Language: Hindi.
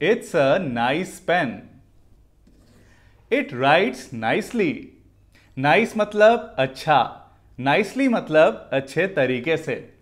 It's a nice pen. It writes nicely. Nice मतलब अच्छा nicely मतलब अच्छे तरीके से